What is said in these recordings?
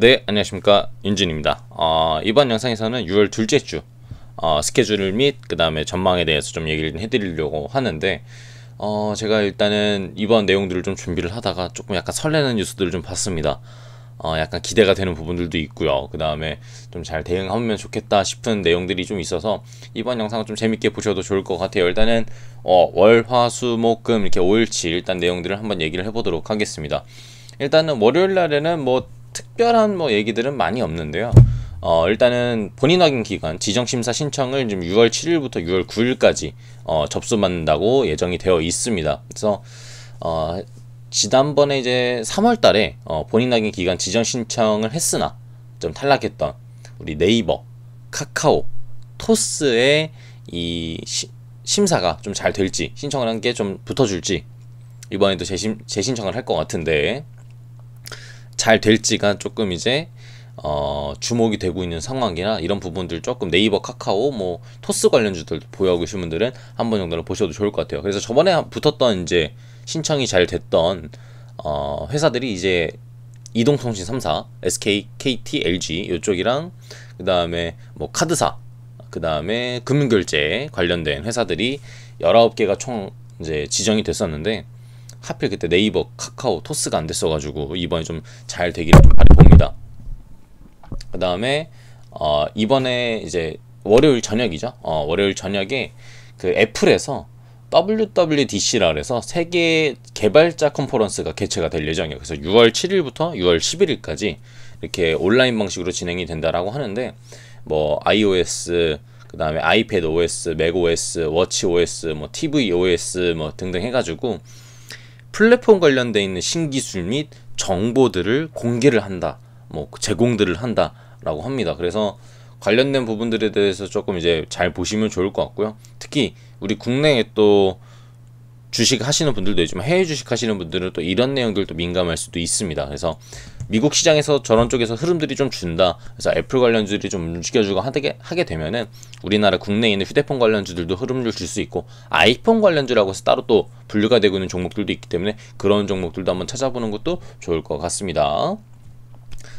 네 안녕하십니까 윤진입니다 어, 이번 영상에서는 6월 둘째 주 어, 스케줄 및 그 다음에 전망에 대해서 좀 얘기를 해드리려고 하는데 어, 제가 일단은 이번 내용들을 좀 준비를 하다가 조금 약간 설레는 뉴스들을 좀 봤습니다 어, 약간 기대가 되는 부분들도 있고요. 그 다음에 좀 잘 대응하면 좋겠다 싶은 내용들이 좀 있어서 이번 영상은 좀 재밌게 보셔도 좋을 것 같아요. 일단은 어, 월, 화, 수, 목, 금 이렇게 5일치 일단 내용들을 한번 얘기를 해보도록 하겠습니다. 일단은 월요일 날에는 뭐 특별한 뭐 얘기들은 많이 없는데요. 어, 일단은 본인 확인 기간 지정심사 신청을 지금 6월 7일부터 6월 9일까지 어, 접수받는다고 예정이 되어 있습니다. 그래서 어, 지난번에 이제 3월 달에 어, 본인 확인 기간 지정 신청을 했으나 좀 탈락했던 우리 네이버, 카카오, 토스의 이 시, 심사가 좀 잘 될지 신청을 한 게 좀 붙어줄지 이번에도 재신, 재신청을 할 것 같은데 잘 될지가 조금 이제 어, 주목이 되고 있는 상황이나 이런 부분들 조금 네이버, 카카오, 뭐 토스 관련주들 보유하고 계신 분들은 한 번 정도는 보셔도 좋을 것 같아요. 그래서 저번에 붙었던 이제 신청이 잘 됐던 어, 회사들이 이제 이동통신 3사, SK, KT, LG 이쪽이랑 그 다음에 뭐 카드사, 그 다음에 금융결제 관련된 회사들이 19개가 총 이제 지정이 됐었는데 하필 그때 네이버, 카카오, 토스가 안 됐어가지고 이번에 좀 잘 되기를 좀 바라봅니다. 그 다음에 어, 이번에 이제 월요일 저녁이죠. 어, 월요일 저녁에 그 애플에서 WWDC라 그래서 세계 개발자 컨퍼런스가 개최가 될 예정이에요. 그래서 6월 7일부터 6월 11일까지 이렇게 온라인 방식으로 진행이 된다라고 하는데 뭐 iOS 그 다음에 아이패드 OS, 맥 OS, 워치 OS, 뭐 TV OS 뭐 등등 해가지고 플랫폼 관련돼 있는 신기술 및 정보들을 공개를 한다. 뭐 제공들을 한다라고 합니다. 그래서 관련된 부분들에 대해서 조금 이제 잘 보시면 좋을 것 같고요. 특히 우리 국내에 또 주식 하시는 분들도 있지만 해외 주식 하시는 분들은 또 이런 내용들도 민감할 수도 있습니다. 그래서 미국 시장에서 저런 쪽에서 흐름들이 좀 준다. 그래서 애플 관련주들이 좀 움직여주고 하게, 하게 되면은 우리나라 국내에 있는 휴대폰 관련주들도 흐름을 줄 수 있고 아이폰 관련주라고 해서 따로 또 분류가 되고 있는 종목들도 있기 때문에 그런 종목들도 한번 찾아보는 것도 좋을 것 같습니다.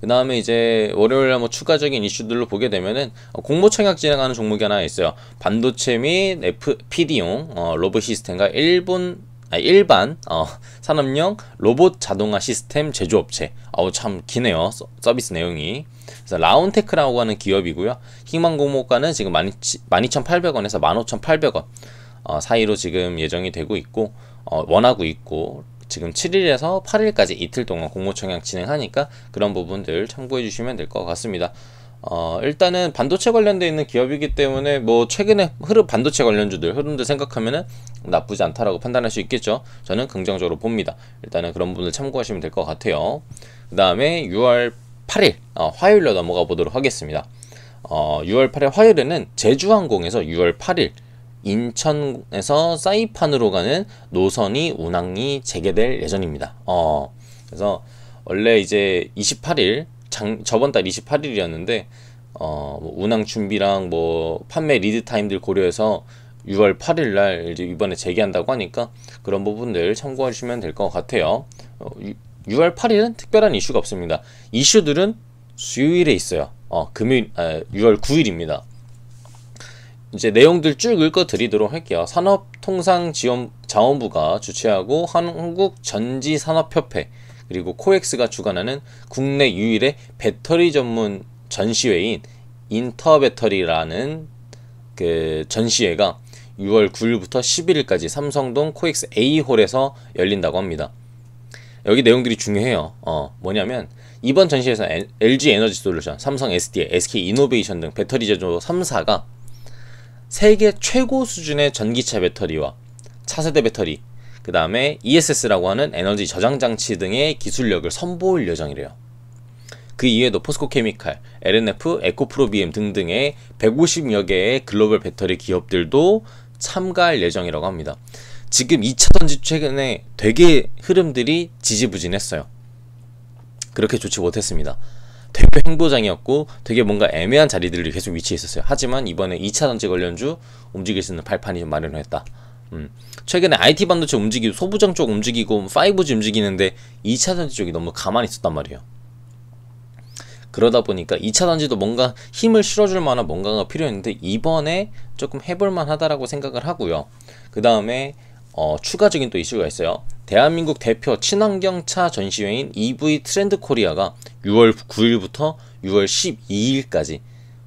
그 다음에 이제 월요일에 뭐 추가적인 이슈들로 보게 되면은 어, 공모 청약 진행하는 종목이 하나 있어요. 반도체 및 FPD용 어, 로봇 시스템과 일본 아, 일반 어, 산업용 로봇 자동화 시스템 제조업체. 어우 참 기네요. 서, 비스 내용이. 그래서 라운테크라고 하는 기업이고요. 희망 공모가는 지금 12,800원에서 15,800원 어, 사이로 지금 예정이 되고 있고 어, 원하고 있고 지금 7일에서 8일까지 이틀 동안 공모 청약 진행하니까 그런 부분들 참고해 주시면 될 것 같습니다. 어, 일단은 반도체 관련돼 있는 기업이기 때문에 뭐 최근에 흐름 반도체 관련주들 흐름들 생각하면은 나쁘지 않다라고 판단할 수 있겠죠. 저는 긍정적으로 봅니다. 일단은 그런 부분을 참고하시면 될 것 같아요. 그 다음에 6월 8일 어, 화요일로 넘어가 보도록 하겠습니다. 어, 6월 8일 화요일에는 제주항공에서 6월 8일 인천에서 사이판으로 가는 노선이 운항이 재개될 예정입니다. 어, 그래서 원래 이제 28일 장, 저번 달 28일이었는데 어, 뭐 운항 준비랑 뭐 판매 리드 타임들 고려해서 6월 8일 날 이제 이번에 재개한다고 하니까 그런 부분들 참고하시면 될 것 같아요. 어, 6월 8일은 특별한 이슈가 없습니다. 이슈들은 수요일에 있어요. 어, 금요일, 아, 6월 9일입니다. 이제 내용들 쭉 읽어 드리도록 할게요. 산업통상지원 자원부가 주최하고 한국전지산업협회 그리고 코엑스가 주관하는 국내 유일의 배터리 전문 전시회인 인터배터리라는 그 전시회가 6월 9일부터 11일까지 삼성동 코엑스 A홀에서 열린다고 합니다. 여기 내용들이 중요해요. 어, 뭐냐면 이번 전시에서 회 LG 에너지 솔루션, 삼성 SDA, SK 이노베이션 등 배터리 제조 3사가 세계 최고 수준의 전기차 배터리와 차세대 배터리, 그 다음에 ESS라고 하는 에너지 저장 장치 등의 기술력을 선보일 예정이래요. 그 이외에도 포스코 케미칼, LNF, 에코프로비엠 등등의 150여 개의 글로벌 배터리 기업들도 참가할 예정이라고 합니다. 지금 2차 전지 최근에 되게 흐름들이 지지부진했어요. 그렇게 좋지 못했습니다. 대표 행보장이었고 되게 뭔가 애매한 자리들이 계속 위치해 있었어요. 하지만 이번에 2차 전지 관련주 움직일 수 있는 발판이 좀 마련했다. 음. 최근에 IT 반도체 움직이고 소부장 쪽 움직이고 5G 움직이는데 2차 전지 쪽이 너무 가만히 있었단 말이에요. 그러다 보니까 2차 단지도 뭔가 힘을 실어줄 만한 뭔가가 필요했는데 이번에 조금 해볼만 하다라고 생각을 하고요. 그 다음에 어, 추가적인 또 이슈가 있어요. 대한민국 대표 친환경차 전시회인 EV 트렌드 코리아가 6월 9일부터 6월 12일까지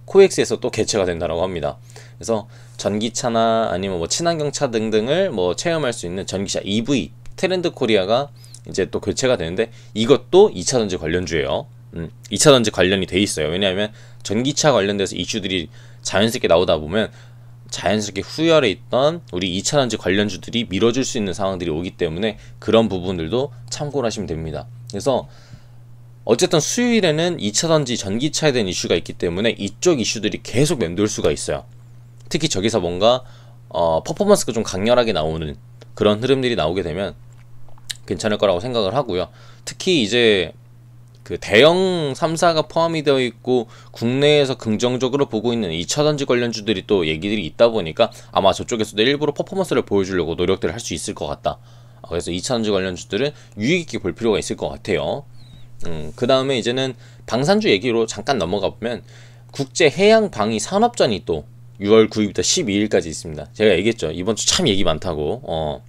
코엑스에서 또 개최가 된다고 합니다. 그래서 전기차나 아니면 뭐 친환경차 등등을 뭐 체험할 수 있는 전기차 EV 트렌드 코리아가 이제 또 교체가 되는데 이것도 2차 전지 관련주예요. 음, 2차 전지 관련이 돼 있어요. 왜냐하면 전기차 관련돼서 이슈들이 자연스럽게 나오다 보면 자연스럽게 후열에 있던 우리 2차 전지 관련주들이 밀어줄 수 있는 상황들이 오기 때문에 그런 부분들도 참고를 하시면 됩니다. 그래서 어쨌든 수요일에는 2차 전지 전기차에 대한 이슈가 있기 때문에 이쪽 이슈들이 계속 맴돌 수가 있어요. 특히 저기서 뭔가 어, 퍼포먼스가 좀 강렬하게 나오는 그런 흐름들이 나오게 되면 괜찮을 거라고 생각을 하고요. 특히 이제 그 대형 3사가 포함이 되어 있고 국내에서 긍정적으로 보고 있는 2차 단지 관련주들이 또 얘기들이 있다 보니까 아마 저쪽에서도 일부러 퍼포먼스를 보여주려고 노력들을 할 수 있을 것 같다. 아, 그래서 2차 단지 관련주들은 유익있게 볼 필요가 있을 것 같아요. 음, 그 다음에 이제는 방산주 얘기로 잠깐 넘어가 보면 국제 해양 방위 산업전이 또 6월 9일부터 12일까지 있습니다. 제가 얘기했죠. 이번 주 참 얘기 많다고. 어.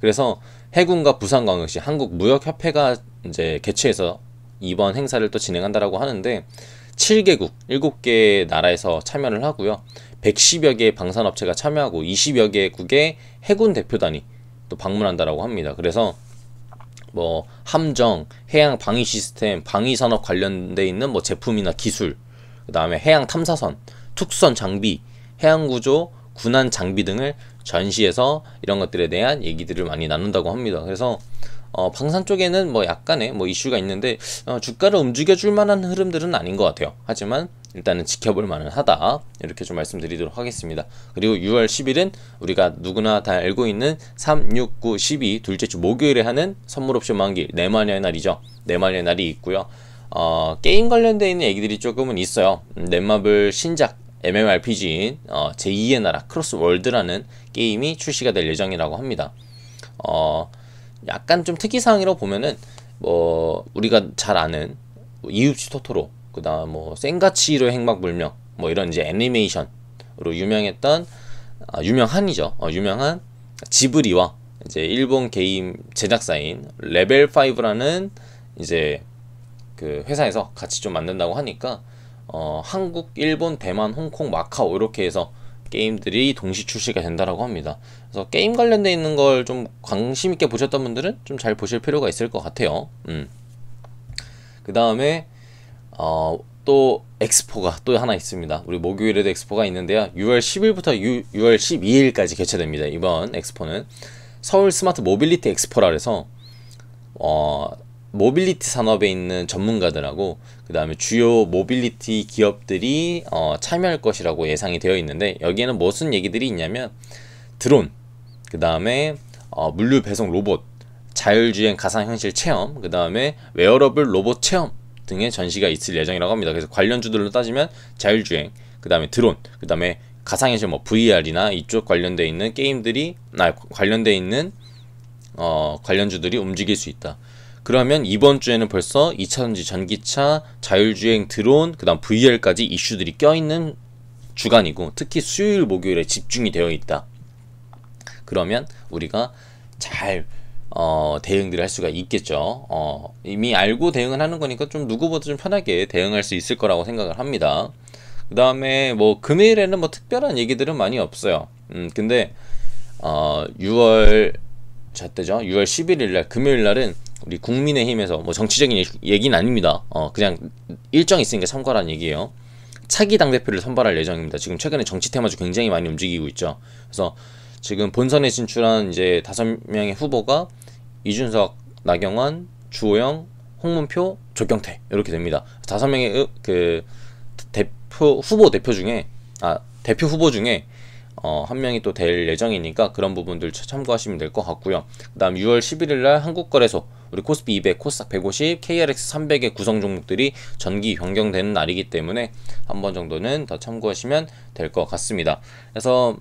그래서 해군과 부산광역시 한국무역협회가 이제 개최해서 이번 행사를 또 진행한다라고 하는데 7개국, 7개 나라에서 참여를 하고요. 110여 개의 방산업체가 참여하고 20여 개국의 해군 대표단이 또 방문한다라고 합니다. 그래서 뭐 함정, 해양 방위 시스템, 방위 산업 관련돼 있는 뭐 제품이나 기술, 그다음에 해양 탐사선, 특수선 장비 해양 구조, 군안 장비 등을 전시해서 이런 것들에 대한 얘기들을 많이 나눈다고 합니다. 그래서 어, 방산 쪽에는 뭐 약간의 뭐 이슈가 있는데 어, 주가를 움직여줄 만한 흐름들은 아닌 것 같아요. 하지만 일단은 지켜볼 만은 하다 이렇게 좀 말씀드리도록 하겠습니다. 그리고 6월 10일은 우리가 누구나 다 알고 있는 3, 6, 9, 12 둘째 주 목요일에 하는 선물 옵션 만기 네마녀의 날이죠. 네마녀의 날이 있고요. 어, 게임 관련되어 있는 얘기들이 조금은 있어요. 음, 넷마블 신작 MMORPG인 어, 제2의 나라 크로스월드라는 게임이 출시가 될 예정이라고 합니다. 어, 약간 좀 특이사항이라고 보면은 뭐 우리가 잘 아는 뭐 이웃집 토토로 그다음 뭐 생가치로 행막 불명 뭐 이런 이제 애니메이션으로 유명했던 아, 유명한이죠. 어, 유명한 지브리와 이제 일본 게임 제작사인 레벨 5라는 이제 그 회사에서 같이 좀 만든다고 하니까 어, 한국, 일본, 대만, 홍콩, 마카오 이렇게 해서 게임들이 동시 출시가 된다라고 합니다. 그래서 게임 관련돼 있는 걸 좀 관심 있게 보셨던 분들은 좀 잘 보실 필요가 있을 것 같아요. 음. 그 다음에 어, 또 엑스포가 또 하나 있습니다. 우리 목요일에도 엑스포가 있는데요. 6월 10일부터 6, 월 12일까지 개최됩니다. 이번 엑스포는 서울 스마트 모빌리티 엑스포라 그래서 어, 모빌리티 산업에 있는 전문가들하고 그 다음에 주요 모빌리티 기업들이 어, 참여할 것이라고 예상이 되어 있는데 여기에는 무슨 얘기들이 있냐면 드론 그 다음에 어, 물류 배송 로봇 자율주행 가상현실 체험 그 다음에 웨어러블 로봇 체험 등의 전시가 있을 예정이라고 합니다 그래서 관련주들로 따지면 자율주행 그 다음에 드론 그 다음에 가상현실 뭐 VR이나 이쪽 관련되어 있는 게임들이 나관련되어 아, 있는 어, 관련주들이 움직일 수 있다. 그러면 이번 주에는 벌써 2차전지 전기차, 자율주행 드론, 그 다음 VR까지 이슈들이 껴있는 주간이고 특히 수요일, 목요일에 집중이 되어 있다. 그러면 우리가 잘 어, 대응들을 할 수가 있겠죠. 어, 이미 알고 대응을 하는 거니까 좀 누구보다 좀 편하게 대응할 수 있을 거라고 생각을 합니다. 그 다음에 뭐 금요일에는 뭐 특별한 얘기들은 많이 없어요. 음, 근데 어, 6월 자 뜨죠. 6월 11일 날 금요일 날은 우리 국민의힘에서 뭐 정치적인 얘기는 아닙니다. 어 그냥 일정 있으니까 참고라는 얘기예요. 차기 당 대표를 선발할 예정입니다. 지금 최근에 정치 테마주 굉장히 많이 움직이고 있죠. 그래서 지금 본선에 진출한 이제 다섯 명의 후보가 이준석, 나경원, 주호영, 홍문표, 조경태 이렇게 됩니다. 다섯 명의 그 대표 후보 대표 중에 아 대표 후보 중에 어, 한 명이 또 될 예정이니까 그런 부분들 참고하시면 될 것 같고요. 그 다음 6월 11일 날 한국거래소 우리 코스피 200, 코스닥 150, KRX 300의 구성 종목들이 전기 변경되는 날이기 때문에 한 번 정도는 더 참고하시면 될 것 같습니다. 그래서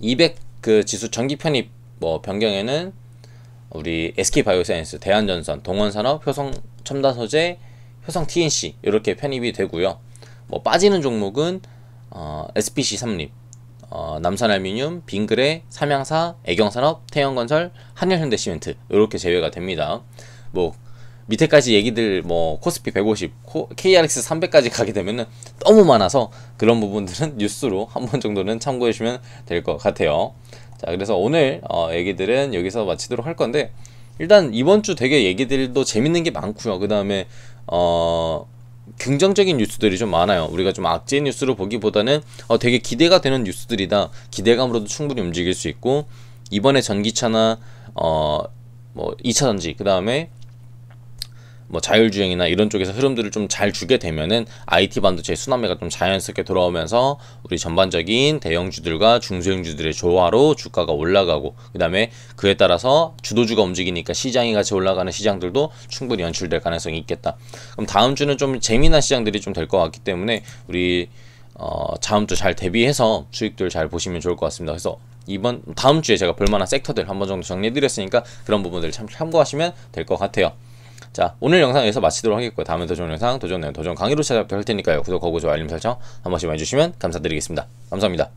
200 그 지수 전기 편입 뭐 변경에는 우리 SK바이오사이언스, 대한전선, 동원산업, 효성 첨단소재, 효성 TNC 이렇게 편입이 되고요. 뭐 빠지는 종목은 어, SPC 3립 어, 남산알미늄, 빙그레, 삼양사, 애경산업, 태영건설, 한일현대시멘트 이렇게 제외가 됩니다. 뭐 밑에까지 얘기들 뭐 코스피 150, KRX 300까지 가게 되면은 너무 많아서 그런 부분들은 뉴스로 한 번 정도는 참고해 주시면 될 것 같아요. 자, 그래서 오늘 어, 얘기들은 여기서 마치도록 할 건데 일단 이번 주 되게 얘기들도 재밌는 게 많고요. 그다음에 어 긍정적인 뉴스들이 좀 많아요. 우리가 좀 악재 뉴스로 보기보다는 어, 되게 기대가 되는 뉴스들이다. 기대감으로도 충분히 움직일 수 있고 이번에 전기차나 어, 뭐 2차 전지, 그 다음에 뭐 자율주행이나 이런 쪽에서 흐름들을 좀 잘 주게 되면은 IT 반도체의 순환매가 좀 자연스럽게 돌아오면서 우리 전반적인 대형주들과 중소형주들의 조화로 주가가 올라가고 그다음에 그에 따라서 주도주가 움직이니까 시장이 같이 올라가는 시장들도 충분히 연출될 가능성이 있겠다. 그럼 다음 주는 좀 재미난 시장들이 좀 될 것 같기 때문에 우리 어, 다음 주 잘 대비해서 수익들 잘 보시면 좋을 것 같습니다. 그래서 이번 다음 주에 제가 볼만한 섹터들 한번 정도 정리해드렸으니까 그런 부분들 참 참고하시면 될 것 같아요. 자 오늘 영상 여기서 마치도록 하겠고요. 다음에 더좋 영상, 도전 내용, 도전 강의로 찾아뵙도록 할 테니까요. 구독하고 좋아요, 알림 설정 한 번씩만 해주시면 감사드리겠습니다. 감사합니다.